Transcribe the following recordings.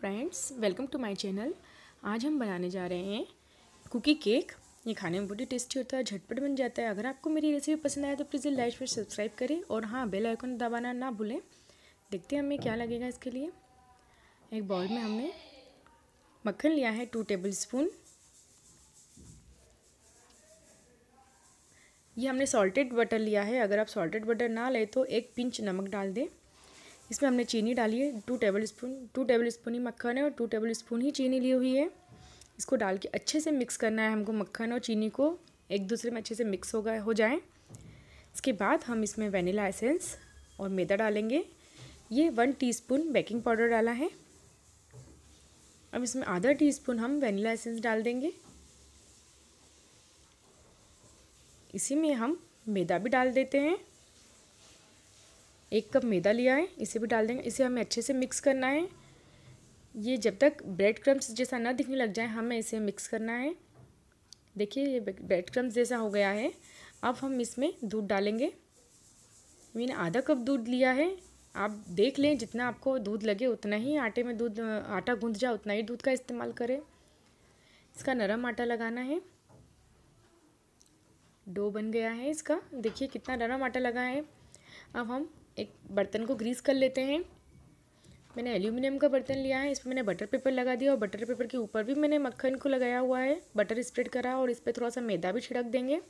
friends welcome to my channel आज हम बनाने जा रहे हैं कुकी केक ये खाने में बहुत ही टेस्टी होता है झटपट बन जाता है अगर आपको मेरी रेसिपी पसंद आए तो प्लीज़ लाइक पर सब्सक्राइब करें और हाँ बेल आइकन दबाना ना भूलें देखते हैं हमें क्या लगेगा इसके लिए एक बॉल में हमने मक्खन लिया है टू टेबल स्पून ये हमने सॉल्टेड बटर लिया है अगर आप सॉल्टेड बटर ना लें तो एक पिंच नमक डाल दें इसमें हमने चीनी डाली है two tablespoon two tablespoon ही मक्खन है और टू टेबल स्पून ही चीनी ली हुई है इसको डाल के अच्छे से मिक्स करना है हमको मक्खन और चीनी को एक दूसरे में अच्छे से मिक्स हो गए हो जाए इसके बाद हम इसमें वनीला एसेंस और मैदा डालेंगे ये वन टी बेकिंग पाउडर डाला है अब इसमें आधा स्पून हम वनीला एसेंस डाल देंगे इसी में हम मैदा भी डाल देते हैं एक कप मैदा लिया है इसे भी डाल देंगे इसे हमें अच्छे से मिक्स करना है ये जब तक ब्रेड क्रम्स जैसा ना दिखने लग जाए हमें इसे मिक्स करना है देखिए ये ब्रेड क्रम्स जैसा हो गया है अब हम इसमें दूध डालेंगे मैंने आधा कप दूध लिया है आप देख लें जितना आपको दूध लगे उतना ही आटे में दूध आटा गूंद जाए उतना ही दूध का इस्तेमाल करें इसका नरम आटा लगाना है डो बन गया है इसका देखिए कितना नरम आटा लगा है अब हम एक बर्तन को ग्रीस कर लेते हैं मैंने एल्यूमिनियम का बर्तन लिया है इसमें मैंने बटर पेपर लगा दिया और बटर पेपर के ऊपर भी मैंने मक्खन को लगाया हुआ है बटर स्प्रेड करा और इस पर थोड़ा सा मैदा भी छिड़क देंगे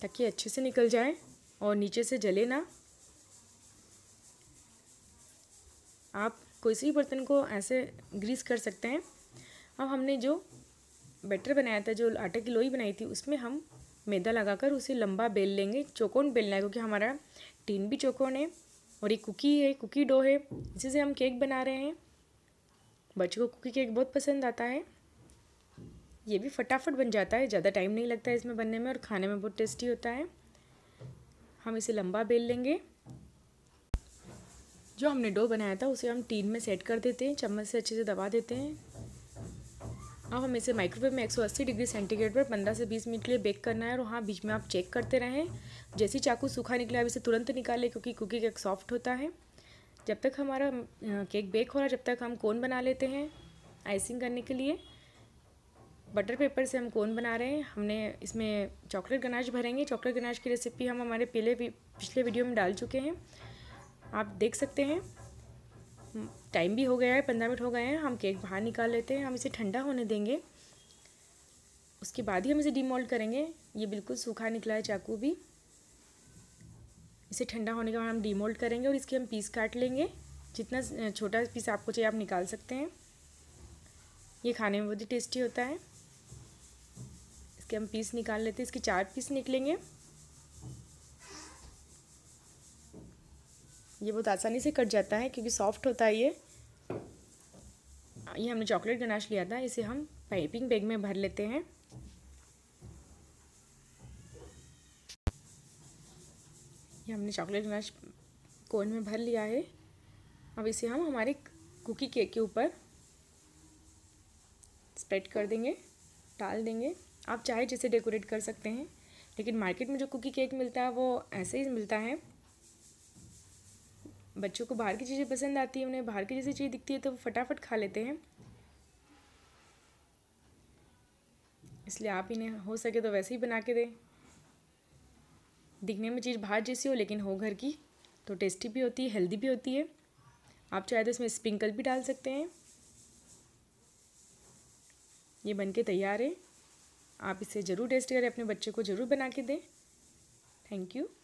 ताकि अच्छे से निकल जाए और नीचे से जले ना आप कोई सी बर्तन को ऐसे ग्रीस कर सकते हैं अब हमने जो बैटर बनाया था जो आटे की लोई बनाई थी उसमें हम मैदा लगाकर उसे लंबा बेल लेंगे चौकोन बेलना है क्योंकि हमारा टीन भी चौकोन है और ये कुकी है कुकी डो है इसी से हम केक बना रहे हैं बच्चों को कुकी केक बहुत पसंद आता है ये भी फटाफट बन जाता है ज़्यादा टाइम नहीं लगता है इसमें बनने में और खाने में बहुत टेस्टी होता है हम इसे लंबा बेल लेंगे जो हमने डो बनाया था उसे हम टीन में सेट कर देते हैं चम्मच से अच्छे से दबा देते हैं अब हम इसे माइक्रोवेव में 180 डिग्री सेंटीग्रेड पर 15 से 20 मिनट के लिए बेक करना है और हाँ बीच में आप चेक करते रहें जैसे ही चाकू सूखा निकला है इसे तुरंत निकालें क्योंकि कुकी केक सॉफ्ट होता है जब तक हमारा केक बेक हो रहा है जब तक हम कोन बना लेते हैं आइसिंग करने के लिए बटर पेपर से हम कोन बना रहे हैं हमने इसमें चॉकलेट गनाश भरेंगे चॉकलेट गनाश की रेसिपी हम हमारे पहले पिछले वीडियो में डाल चुके हैं आप देख सकते हैं टाइम भी हो गया है पंद्रह मिनट हो गए हैं हम केक बाहर निकाल लेते हैं हम इसे ठंडा होने देंगे उसके बाद ही हम इसे डीमोल्ड करेंगे ये बिल्कुल सूखा निकला है चाकू भी इसे ठंडा होने के बाद हम डीमोल्ड करेंगे और इसके हम पीस काट लेंगे जितना छोटा पीस आपको चाहिए आप निकाल सकते हैं ये खाने में बहुत ही टेस्टी होता है इसके हम पीस निकाल लेते हैं इसके चार पीस निकलेंगे ये बहुत आसानी से कट जाता है क्योंकि सॉफ्ट होता है ये ये हमने चॉकलेट गनाश लिया था इसे हम पाइपिंग बैग में भर लेते हैं ये हमने चॉकलेट गनाश कोन में भर लिया है अब इसे हम हमारे कुकी केक के ऊपर स्प्रेड कर देंगे डाल देंगे आप चाहे जैसे डेकोरेट कर सकते हैं लेकिन मार्केट में जो कुकी केक मिलता है वो ऐसे ही मिलता है बच्चों को बाहर की चीज़ें पसंद आती है उन्हें बाहर की जैसी चीज़ दिखती है तो वो फटाफट खा लेते हैं इसलिए आप इन्हें हो सके तो वैसे ही बना के दें दिखने में चीज़ बाहर जैसी हो लेकिन हो घर की तो टेस्टी भी होती है हेल्दी भी होती है आप चाहे तो इसमें स्प्रिंकल भी डाल सकते हैं ये बन के तैयार है आप इसे ज़रूर टेस्ट करें अपने बच्चे को ज़रूर बना के दें थैंक यू